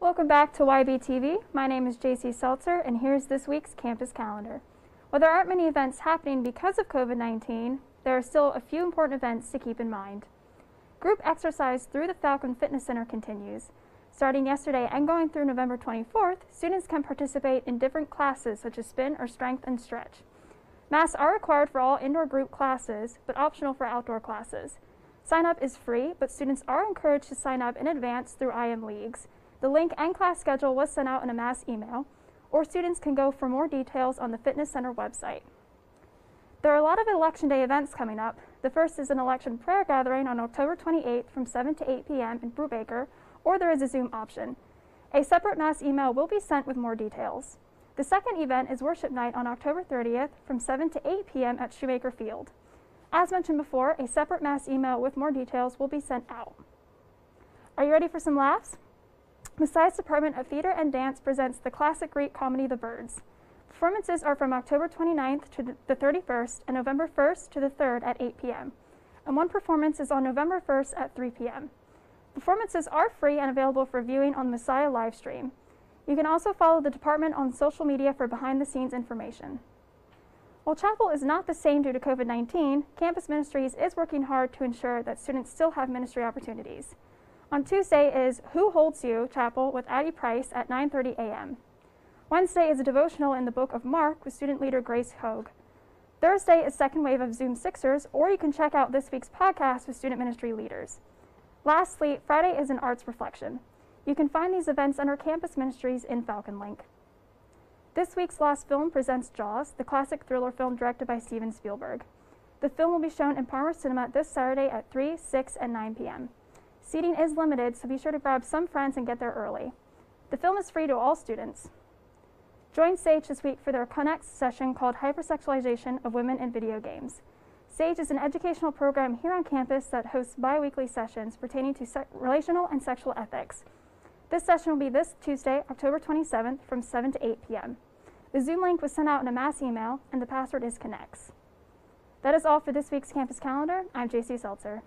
Welcome back to YBTV. My name is JC Seltzer, and here's this week's campus calendar. While there aren't many events happening because of COVID 19, there are still a few important events to keep in mind. Group exercise through the Falcon Fitness Center continues. Starting yesterday and going through November 24th, students can participate in different classes such as spin or strength and stretch. Masks are required for all indoor group classes, but optional for outdoor classes. Sign up is free, but students are encouraged to sign up in advance through IM Leagues. The link and class schedule was sent out in a mass email, or students can go for more details on the Fitness Center website. There are a lot of Election Day events coming up. The first is an election prayer gathering on October 28th from 7 to 8 p.m. in Brubaker, or there is a Zoom option. A separate mass email will be sent with more details. The second event is worship night on October 30th from 7 to 8 p.m. at Shoemaker Field. As mentioned before, a separate mass email with more details will be sent out. Are you ready for some laughs? Messiah's Department of Theater and Dance presents the classic Greek comedy The Birds. Performances are from October 29th to the 31st and November 1st to the 3rd at 8 p.m. And one performance is on November 1st at 3 p.m. Performances are free and available for viewing on the Messiah live stream. You can also follow the department on social media for behind the scenes information. While chapel is not the same due to COVID 19, Campus Ministries is working hard to ensure that students still have ministry opportunities. On Tuesday is Who Holds You Chapel with Addie Price at 9.30 a.m. Wednesday is a devotional in the book of Mark with student leader Grace Hoag. Thursday is Second Wave of Zoom Sixers, or you can check out this week's podcast with student ministry leaders. Lastly, Friday is an arts reflection. You can find these events under Campus Ministries in Falcon Link. This week's Lost Film presents Jaws, the classic thriller film directed by Steven Spielberg. The film will be shown in Palmer Cinema this Saturday at 3, 6, and 9 p.m. Seating is limited, so be sure to grab some friends and get there early. The film is free to all students. Join SAGE this week for their Connect session called Hypersexualization of Women in Video Games. SAGE is an educational program here on campus that hosts biweekly sessions pertaining to relational and sexual ethics. This session will be this Tuesday, October 27th from 7 to 8 p.m. The Zoom link was sent out in a mass email, and the password is Connects. That is all for this week's campus calendar. I'm JC Seltzer.